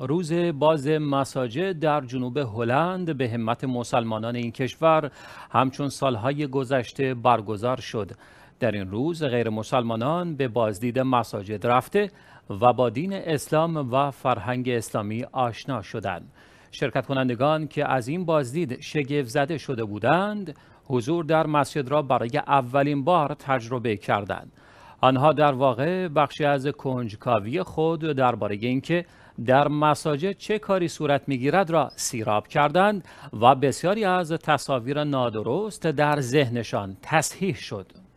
روز باز مساجد در جنوب هلند به همت مسلمانان این کشور همچون سالهای گذشته برگزار شد در این روز غیر مسلمانان به بازدید مساجد رفته و با دین اسلام و فرهنگ اسلامی آشنا شدند شرکت کنندگان که از این بازدید شگفت زده شده بودند حضور در مسجد را برای اولین بار تجربه کردند آنها در واقع بخشی از کنجکاوی خود درباره اینکه در مساجد چه کاری صورت میگیرد را سیراب کردند و بسیاری از تصاویر نادرست در ذهنشان تصحیح شد